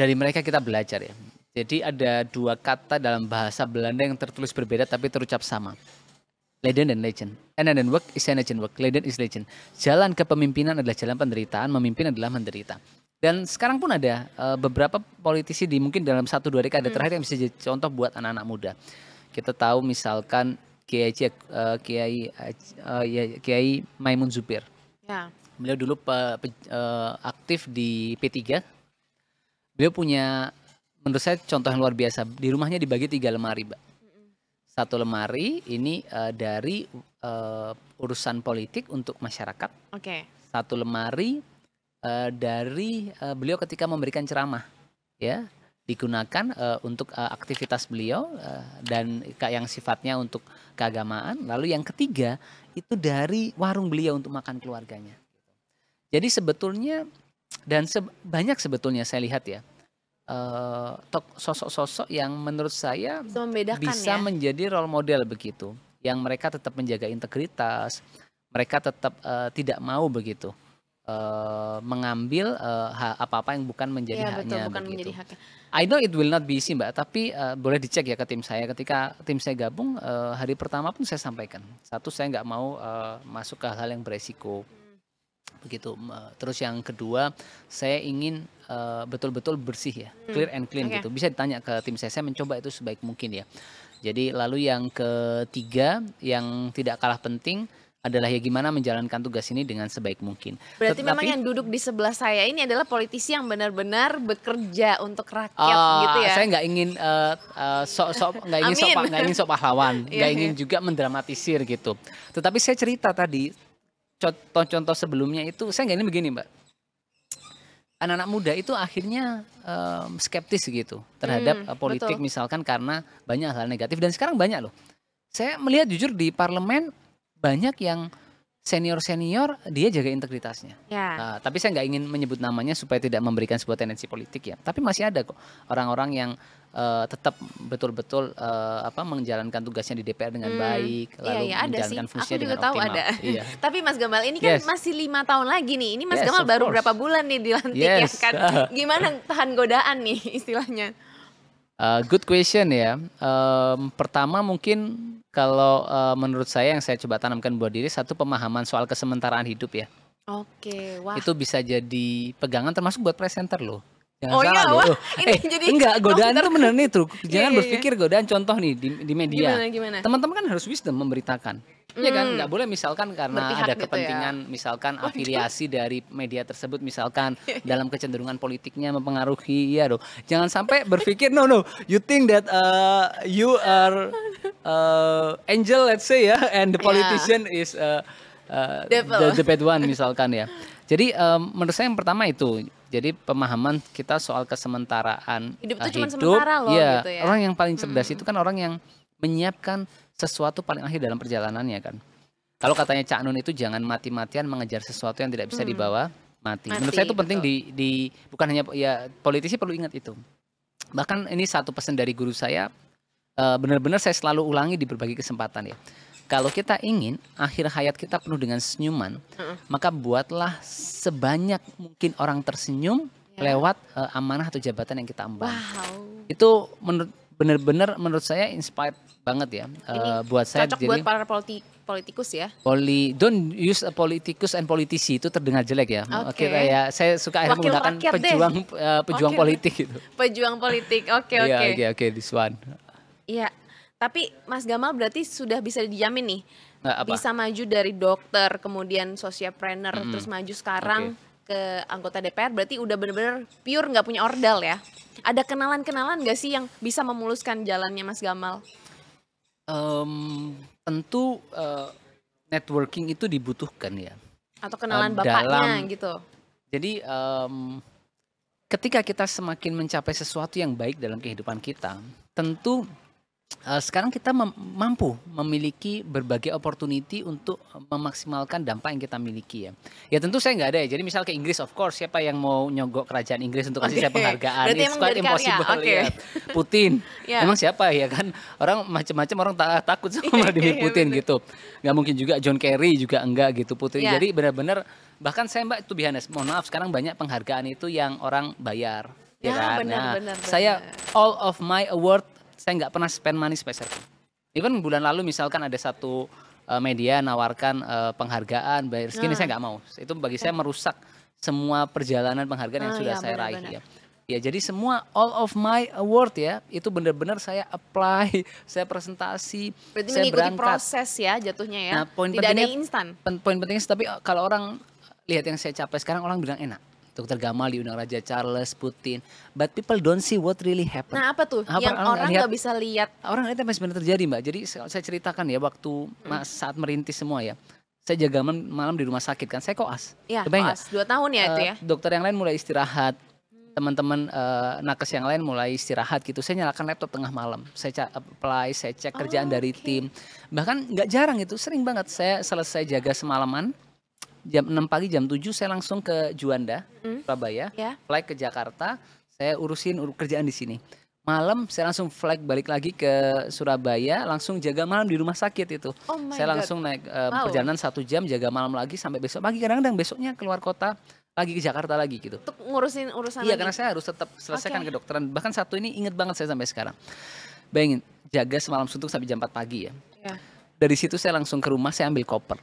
S1: dari mereka kita belajar ya. Jadi ada dua kata dalam bahasa Belanda yang tertulis berbeda tapi terucap sama. Legend dan legend. Enen eh, dan work is enen work. Legend is legend. Jalan kepemimpinan adalah jalan penderitaan, memimpin adalah menderita. Dan sekarang pun ada eh, beberapa politisi di mungkin dalam satu dua dekade hmm. terakhir yang bisa jadi contoh buat anak-anak muda. Kita tahu misalkan Kiai uh, Kiai ya, Kiai Maimun Zubir. Ya. Beliau dulu pe, pe, aktif di P3 Beliau punya menurut saya contoh yang luar biasa. Di rumahnya dibagi tiga lemari, Mbak. Satu lemari ini uh, dari uh, urusan politik untuk masyarakat. Okay. Satu lemari uh, dari uh, beliau ketika memberikan ceramah, ya digunakan uh, untuk uh, aktivitas beliau uh, dan yang sifatnya untuk keagamaan. Lalu yang ketiga itu dari warung beliau untuk makan keluarganya. Jadi sebetulnya dan se banyak sebetulnya saya lihat ya Eh, sosok-sosok uh, yang menurut saya
S2: bisa, bisa ya?
S1: menjadi role model begitu, yang mereka tetap menjaga integritas, mereka tetap uh, tidak mau begitu uh, mengambil uh, apa-apa yang bukan menjadi ya, haknya betul, bukan begitu. Menjadi haknya. I know it will not be easy mbak, tapi uh, boleh dicek ya ke tim saya. Ketika tim saya gabung uh, hari pertama pun saya sampaikan, satu saya nggak mau uh, masuk ke hal yang beresiko. Hmm begitu. Eh, terus yang kedua, saya ingin eh, betul-betul uh, bersih ya, hmm. clear and clean okay. gitu. Bisa ditanya ke tim saya, saya mencoba itu sebaik mungkin ya. Jadi lalu yang ketiga, yang tidak kalah penting adalah ya gimana menjalankan tugas ini dengan sebaik mungkin. Berarti Tetapi, memang yang
S2: duduk di sebelah saya ini adalah politisi yang benar-benar bekerja untuk rakyat uh, gitu ya. Saya
S1: nggak ingin eh, sok sok nggak ingin nggak ingin sok pahlawan, iya, nggak ingin iya. juga mendramatisir gitu. Tetapi saya cerita tadi contoh-contoh sebelumnya itu saya nggak ini begini mbak anak-anak muda itu akhirnya um, skeptis gitu terhadap hmm, eh, politik betul. misalkan karena banyak hal negatif dan sekarang banyak loh saya melihat jujur di parlemen banyak yang senior-senior dia jaga integritasnya. Ya. Uh, tapi saya nggak ingin menyebut namanya supaya tidak memberikan sebuah tendensi politik ya. Tapi masih ada kok orang-orang yang uh, tetap betul-betul uh, apa menjalankan tugasnya di DPR dengan hmm. baik, iya, lalu ya, ya, menjalankan sih. fungsinya Aku dengan tahu optimal. Ada. Iya.
S2: tapi Mas Gamal ini kan yes. masih lima tahun lagi nih. Ini Mas yes, Gamal baru course. berapa bulan nih dilantik ya yes. ya kan? Gimana tahan godaan nih istilahnya?
S1: Uh, good question ya. Um, pertama mungkin kalau uh, menurut saya yang saya coba tanamkan buat diri satu pemahaman soal kesementaraan hidup ya.
S2: Oke, okay, wah. Itu
S1: bisa jadi pegangan termasuk buat presenter loh. Jangan oh iya, salah iya, wah, ini eh, jadi enggak godaan itu bener nih tuh, iya, Jangan yeah, iya. berpikir godaan contoh nih di, di media. Teman-teman kan harus wisdom memberitakan. Mm. Ya kan, enggak hmm. boleh misalkan karena Berpihak ada kepentingan gitu ya. misalkan Waduh. afiliasi dari media tersebut misalkan dalam kecenderungan politiknya mempengaruhi ya dong. Jangan sampai berpikir no no, you think that uh, you are uh, angel let's say ya and the politician yeah. is uh, uh, the, the bad one misalkan ya. Jadi um, menurut saya yang pertama itu jadi pemahaman kita soal kesementaraan hidup itu eh, cuma sementara loh ya, gitu ya. Orang yang paling cerdas hmm. itu kan orang yang menyiapkan sesuatu paling akhir dalam perjalanannya kan. Kalau katanya Cak Nun itu jangan mati-matian mengejar sesuatu yang tidak bisa hmm. dibawa mati. mati. Menurut saya itu penting di di bukan hanya ya politisi perlu ingat itu. Bahkan ini satu pesan dari guru saya eh, benar-benar saya selalu ulangi di berbagai kesempatan ya kalau kita ingin akhir hayat kita penuh dengan senyuman, uh-uh. maka buatlah sebanyak mungkin orang tersenyum yeah. lewat uh, amanah atau jabatan yang kita ambil. Wow. Itu menurut benar-benar menurut saya inspired banget ya eh, Ini uh, buat saya cocok jadi, buat para
S2: politi politikus ya
S1: poli don't use a politikus and politisi itu terdengar jelek ya okay. ya saya suka akhirnya menggunakan pejuang uh, pejuang Wakil. politik gitu
S2: pejuang politik iya, oke oke oke this one Iya, tapi Mas Gamal berarti sudah bisa dijamin nih Nggak, apa? bisa maju dari dokter, kemudian sosialpreneur, mm -hmm. terus maju sekarang okay. ke anggota DPR. Berarti udah bener-bener pure nggak punya ordal ya? Ada kenalan-kenalan gak sih yang bisa memuluskan jalannya Mas Gamal?
S1: Um, tentu uh, networking itu dibutuhkan ya.
S2: Atau kenalan uh, bapaknya dalam, gitu.
S1: Jadi um, ketika kita semakin mencapai sesuatu yang baik dalam kehidupan kita, tentu Eh, sekarang kita mem mampu memiliki berbagai opportunity untuk memaksimalkan dampak yang kita miliki ya. Ya tentu saya nggak ada ya. Jadi misal ke Inggris of course siapa yang mau nyogok kerajaan Inggris untuk kasih okay. saya penghargaan? Berarti It's quite impossible karya. okay. ya. Putin. yeah. Emang siapa ya kan orang macam-macam orang tak takut sama iya, iya, Vladimir iya, Putin gitu. Nggak mungkin juga John Kerry juga enggak gitu Putin. Yeah. Jadi benar-benar bahkan saya Mbak itu bihanes mohon maaf sekarang banyak penghargaan itu yang orang bayar. Ya, ya kan? benar, nah, benar, benar. Saya all of my award saya nggak pernah spend money special. Even bulan lalu misalkan ada satu uh, media nawarkan uh, penghargaan bayar segini nah. saya ah. nggak mau. Itu bagi saya merusak semua perjalanan penghargaan oh, yang ah, sudah ya, saya raih. Ya. Ya, jadi semua all of my award ya, itu benar-benar saya apply, saya presentasi, Berarti saya berangkat. proses
S2: ya jatuhnya ya. Nah, poin Tidak ada instan.
S1: Poin pentingnya tapi kalau orang lihat yang saya capai sekarang orang bilang enak. Dokter Gamal diundang Raja Charles, Putin. But people don't see what really happened. Nah
S2: apa tuh nah, apa, yang orang nggak
S1: bisa lihat? Orang lihat apa sebenarnya terjadi mbak. Jadi saya ceritakan ya waktu hmm. saat merintis semua ya. Saya jaga malam, di rumah sakit kan, saya koas. Iya koas, gak?
S2: dua tahun ya uh, itu ya. Eh,
S1: dokter yang lain mulai istirahat, hmm. teman-teman uh, nakes yang lain mulai istirahat gitu. Saya nyalakan laptop tengah malam. Saya apply, saya cek kerjaan oh, dari tim. Bahkan nggak jarang itu, sering banget saya selesai jaga semalaman jam 6 pagi jam 7 saya langsung ke Juanda, mm. Surabaya, yeah. flight ke Jakarta, saya urusin kerjaan di sini. Malam saya langsung flight balik lagi ke Surabaya, langsung jaga malam di rumah sakit itu. Oh saya God. langsung naik uh, wow. perjalanan satu jam, jaga malam lagi sampai besok pagi. Kadang-kadang besoknya keluar kota lagi ke Jakarta lagi gitu. Untuk
S2: ngurusin urusan. Iya lagi. karena saya harus
S1: tetap selesaikan okay. kedokteran. Bahkan satu ini inget banget saya sampai sekarang. Bayangin jaga semalam suntuk sampai jam 4 pagi ya. Yeah. Dari situ saya langsung ke rumah saya ambil koper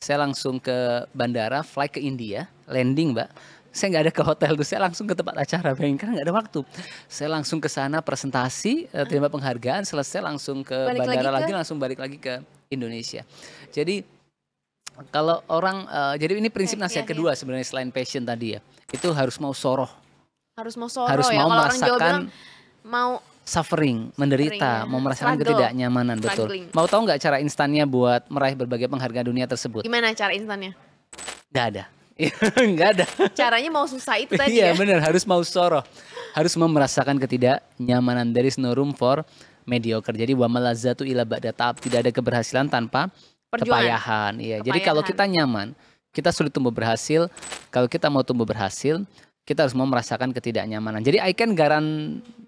S1: saya langsung ke bandara, flight ke India, landing mbak. Saya nggak ada ke hotel tuh, saya langsung ke tempat acara, bayangin karena nggak ada waktu. Saya langsung ke sana presentasi, eh, ah. terima penghargaan, selesai langsung ke balik bandara lagi, ke... lagi, langsung balik lagi ke Indonesia. Jadi kalau orang, uh, jadi ini prinsip iya, nasihat iya, iya. kedua iya. sebenarnya selain passion tadi ya, itu harus mau soroh.
S2: Harus mau soroh harus ya, mau kalau orang Jawa bilang mau
S1: suffering, menderita, ya. mau merasakan ketidaknyamanan, betul. Mau tahu nggak cara instannya buat meraih berbagai penghargaan dunia tersebut?
S2: Gimana cara instannya?
S1: Gak ada. Gak ada.
S2: Caranya mau susah itu tadi Iya
S1: ya? harus mau soroh. Harus merasakan ketidaknyamanan. There is no room for mediocre. Jadi wa malazatu ila ba'da tetap Tidak ada keberhasilan tanpa
S2: kepayahan.
S1: Iya. Jadi kalau kita nyaman, kita sulit tumbuh berhasil. Kalau kita mau tumbuh berhasil, kita harus mau merasakan ketidaknyamanan. Jadi I can guarantee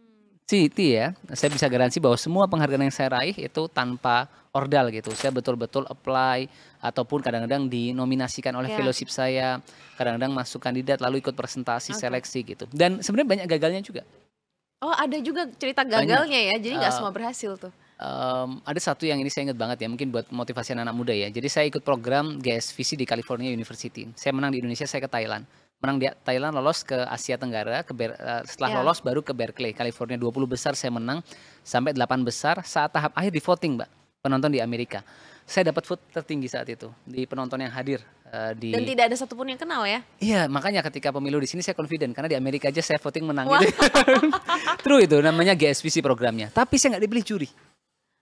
S1: Siti ya, saya bisa garansi bahwa semua penghargaan yang saya raih itu tanpa ordal gitu. Saya betul-betul apply ataupun kadang-kadang dinominasikan oleh yeah. fellowship saya, kadang-kadang masuk kandidat lalu ikut presentasi okay. seleksi gitu. Dan sebenarnya banyak gagalnya juga.
S2: Oh, ada juga cerita gagalnya banyak. ya. Jadi nggak uh, semua berhasil tuh.
S1: Um, ada satu yang ini saya ingat banget ya, mungkin buat motivasi anak, -anak muda ya. Jadi saya ikut program GSVC di California University. Saya menang di Indonesia, saya ke Thailand menang di Thailand lolos ke Asia Tenggara ke Ber, eh, setelah yeah. lolos baru ke Berkeley California 20 besar saya menang sampai 8 besar saat tahap akhir di voting Mbak penonton di Amerika saya dapat vote tertinggi saat itu di penonton yang hadir eh, di dan tidak
S2: ada satupun yang kenal ya
S1: iya makanya ketika pemilu di sini saya confident karena di Amerika aja saya voting menang gitu true itu namanya GSPC programnya tapi saya nggak dipilih juri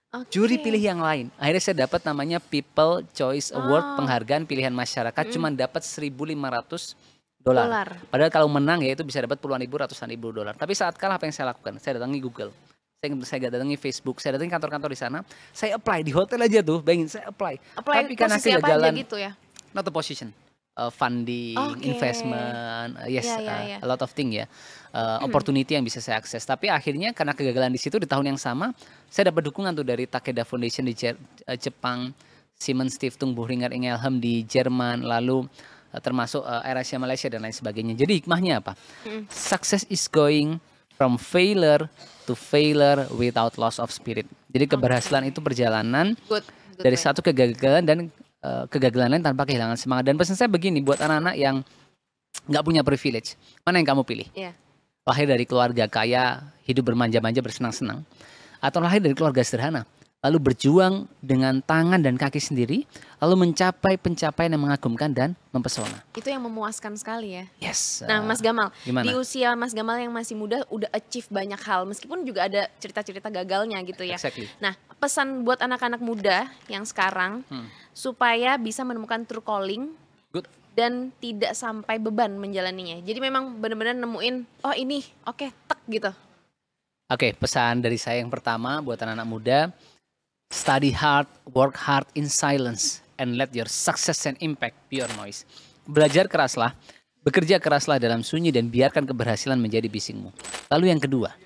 S1: okay. juri pilih yang lain akhirnya saya dapat namanya People Choice Award oh. penghargaan pilihan masyarakat hmm. cuma dapat 1500 dolar. Padahal kalau menang ya itu bisa dapat puluhan ribu, ratusan ribu dolar. Tapi saat kalah apa yang saya lakukan? Saya datangi Google. Saya, saya datangi Facebook, saya datangi kantor-kantor di sana, saya apply di hotel aja tuh, bayangin saya apply. apply Tapi karena saya jalan, gitu ya? not the position, uh, funding, okay. investment, uh, yes, yeah, ya, uh, yeah, yeah. a lot of thing ya, uh, hmm. opportunity yang bisa saya akses. Tapi akhirnya karena kegagalan di situ di tahun yang sama, saya dapat dukungan tuh dari Takeda Foundation di Jer uh, Jepang, Siemens Stiftung Buhringer Ingelheim di Jerman, lalu Eh, termasuk uh, eh, AirAsia Malaysia dan lain sebagainya. Jadi hikmahnya apa? Hmm. Success is going from failure to failure without loss of spirit. Jadi keberhasilan okay. itu perjalanan good, good dari way. satu kegagalan dan uh, kegagalan lain tanpa kehilangan semangat. Dan pesan saya begini buat anak-anak yang nggak punya privilege, mana yang kamu pilih? Yeah. Lahir dari keluarga kaya, hidup bermanja-manja bersenang-senang, atau lahir dari keluarga sederhana? lalu berjuang dengan tangan dan kaki sendiri, lalu mencapai pencapaian yang mengagumkan dan mempesona.
S2: Itu yang memuaskan sekali ya. Yes. Nah, uh, Mas Gamal, Gimana? di usia Mas Gamal yang masih muda udah achieve banyak hal meskipun juga ada cerita-cerita gagalnya gitu ya. Exactly. Nah, pesan buat anak-anak muda yang sekarang hmm. supaya bisa menemukan true calling. Good dan tidak sampai beban menjalaninya. Jadi memang benar-benar nemuin oh ini oke okay, tek gitu.
S1: Oke, okay, pesan dari saya yang pertama buat anak-anak muda, Study hard, work hard in silence, and let your success and impact be your noise. Belajar keraslah, bekerja keraslah dalam sunyi dan biarkan keberhasilan menjadi bisingmu. Lalu yang kedua,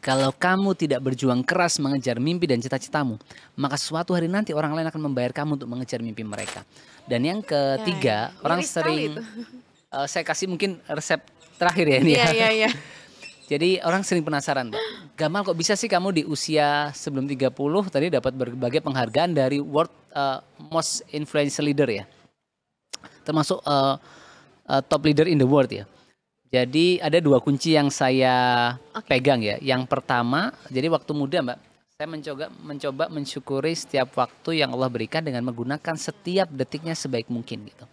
S1: kalau kamu tidak berjuang keras mengejar mimpi dan cita-citamu, maka suatu hari nanti orang lain akan membayar kamu untuk mengejar mimpi mereka. Dan yang ketiga, ya, ya. orang sering uh, saya kasih mungkin resep terakhir ya ini. Iya, ya, ya, ya. Jadi orang sering penasaran, Pak. Gamal kok bisa sih kamu di usia sebelum 30 tadi dapat berbagai penghargaan dari World uh, Most Influential Leader ya. Termasuk uh, uh, top leader in the world ya. Jadi ada dua kunci yang saya okay. pegang ya. Yang pertama, jadi waktu muda, Mbak, saya mencoba mencoba mensyukuri setiap waktu yang Allah berikan dengan menggunakan setiap detiknya sebaik mungkin gitu.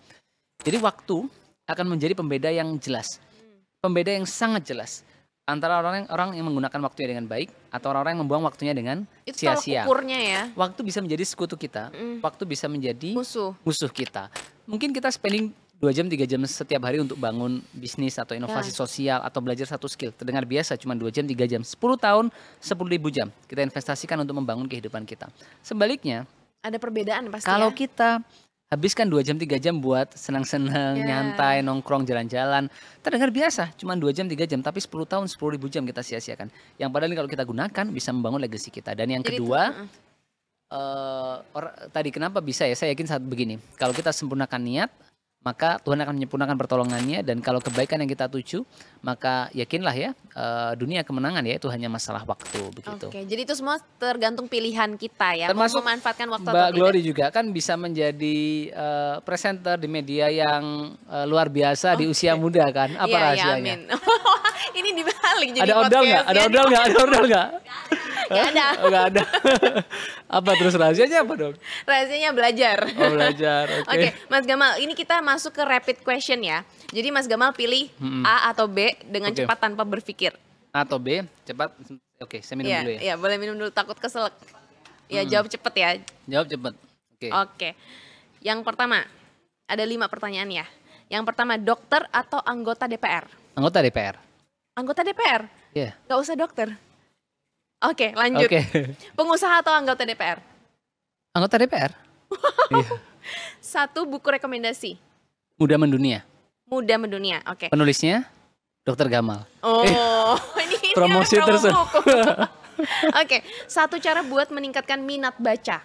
S1: Jadi waktu akan menjadi pembeda yang jelas. Hmm. Pembeda yang sangat jelas antara orang yang, orang yang menggunakan waktunya dengan baik atau orang-orang yang membuang waktunya dengan sia-sia. ukurnya ya. Waktu bisa menjadi sekutu kita, mm. waktu bisa menjadi musuh musuh kita. Mungkin kita spending dua jam tiga jam setiap hari untuk bangun bisnis atau inovasi yeah. sosial atau belajar satu skill terdengar biasa cuma dua jam tiga jam sepuluh tahun sepuluh ribu jam kita investasikan untuk membangun kehidupan kita sebaliknya
S2: ada perbedaan pasti
S1: kalau ya? kita habiskan dua jam tiga jam buat senang-senang, yeah. nyantai, nongkrong, jalan-jalan. Terdengar biasa, cuma dua jam tiga jam, tapi sepuluh tahun sepuluh ribu jam kita sia-siakan. Yang padahal kalau kita gunakan bisa membangun legacy kita. Dan yang Jadi kedua, itu, uh, eh, tadi kenapa bisa ya? Saya yakin saat begini, kalau kita sempurnakan niat, maka Tuhan akan menyempurnakan pertolongannya dan kalau kebaikan yang kita tuju maka yakinlah ya eh, dunia kemenangan ya itu hanya masalah waktu begitu. Oke,
S2: jadi itu semua tergantung pilihan kita ya Termasuk memanfaatkan waktu Mbak atau
S1: Glory tidak. juga kan bisa menjadi uh, presenter di media yang uh, luar biasa okay. di usia muda kan. Apa ya, rahasianya? Ya,
S2: amin. Ini dibalik jadi Ada odal ya. nggak? Ada odal nggak? Ada odal
S1: nggak? Gak ada. Oh, gak ada. apa terus rahasianya apa dong?
S2: Rahasianya belajar. Oh, belajar. Oke. Okay. okay, Mas Gamal, ini kita masuk ke rapid question ya. Jadi Mas Gamal pilih hmm. A atau B dengan okay. cepat tanpa berpikir.
S1: A atau B, cepat. Oke, okay, saya minum ya, dulu ya. Iya,
S2: boleh minum dulu takut keselak. Ya, hmm. jawab cepat ya.
S1: Jawab cepat. Oke. Okay. Oke.
S2: Okay. Yang pertama, ada lima pertanyaan ya. Yang pertama, dokter atau anggota DPR? Anggota DPR. Anggota DPR? Iya. Yeah. Gak usah dokter. Oke, okay, lanjut. Okay. Pengusaha atau anggota DPR? Anggota DPR. Iya. Satu buku rekomendasi.
S1: Muda Mendunia.
S2: Muda Mendunia, oke. Okay.
S1: Penulisnya Dokter Gamal.
S2: Oh, eh, ini, promosi terus. oke, okay. satu cara buat meningkatkan minat baca.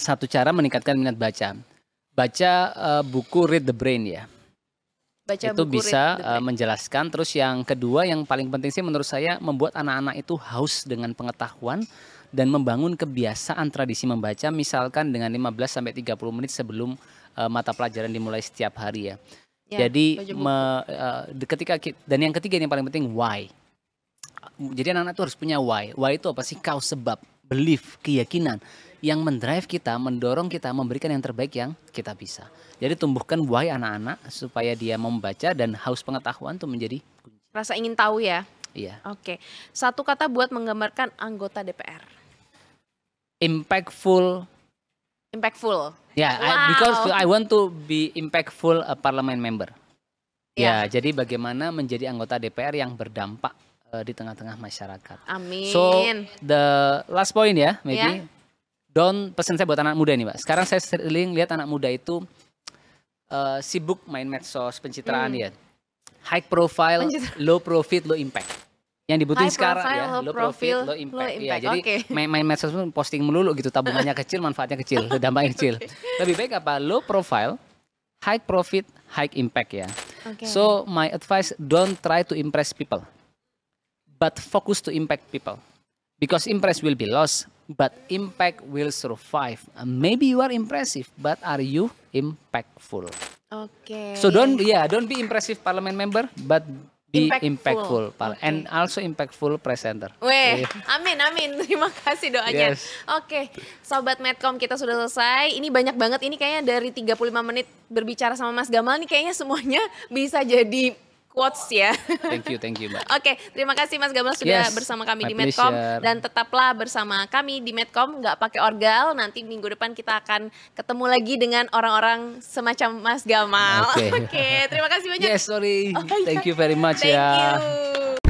S1: satu cara meningkatkan minat baca. Baca uh, buku Read the Brain ya
S2: baca itu buku bisa
S1: uh, menjelaskan terus yang kedua yang paling penting sih menurut saya membuat anak-anak itu haus dengan pengetahuan dan membangun kebiasaan tradisi membaca misalkan dengan 15 sampai 30 menit sebelum uh, mata pelajaran dimulai setiap hari ya.
S2: ya Jadi me,
S1: uh, ketika dan yang ketiga yang paling penting why. Jadi anak-anak itu harus punya why. Why itu apa sih? Kau sebab, belief, keyakinan yang mendrive kita, mendorong kita memberikan yang terbaik yang kita bisa. Jadi tumbuhkan buah anak-anak supaya dia membaca dan haus pengetahuan itu menjadi Rasa
S2: ingin tahu ya. Iya. Oke. Satu kata buat menggambarkan anggota DPR.
S1: Impactful. Impactful. Ya, yeah, wow. because I want to be impactful a uh, parliament member. Ya, yeah. jadi bagaimana menjadi anggota DPR yang berdampak uh, di tengah-tengah masyarakat.
S2: Amin. So
S1: the last point ya, maybe yeah. Don pesan saya buat anak muda ini Pak. Sekarang saya sering lihat anak muda itu uh, sibuk main medsos, pencitraan hmm. ya. High profile, Pencitra. low profit, low impact. Yang dibutuhin High sekarang ya, low, low profit, low impact. Low impact. Ya, jadi main, main medsos pun posting melulu gitu, tabungannya kecil, manfaatnya kecil, dampaknya kecil. okay. Lebih baik apa? Low profile, high profit, high impact ya. Okay. So my advice, don't try to impress people, but focus to impact people. Because impress will be lost, but impact will survive. Maybe you are impressive, but are you impactful?
S2: Okay. So don't
S1: yeah, don't be impressive parliament member, but be impactful, impactful okay. and also impactful presenter. Weh, iya.
S2: amin amin. Terima kasih doanya. Yes. Oke, okay. sobat Medcom kita sudah selesai. Ini banyak banget ini kayaknya dari 35 menit berbicara sama Mas Gamal nih kayaknya semuanya bisa jadi quotes ya.
S1: Thank you, thank you Mbak. Oke,
S2: okay, terima kasih Mas Gamal sudah yes, bersama kami di Medcom dan tetaplah bersama kami di Medcom nggak pakai orgal. Nanti minggu depan kita akan ketemu lagi dengan orang-orang semacam Mas Gamal. Oke, okay. okay, terima kasih banyak. Yes,
S1: sorry. Oh, iya. thank yeah. you very much thank ya.
S2: You.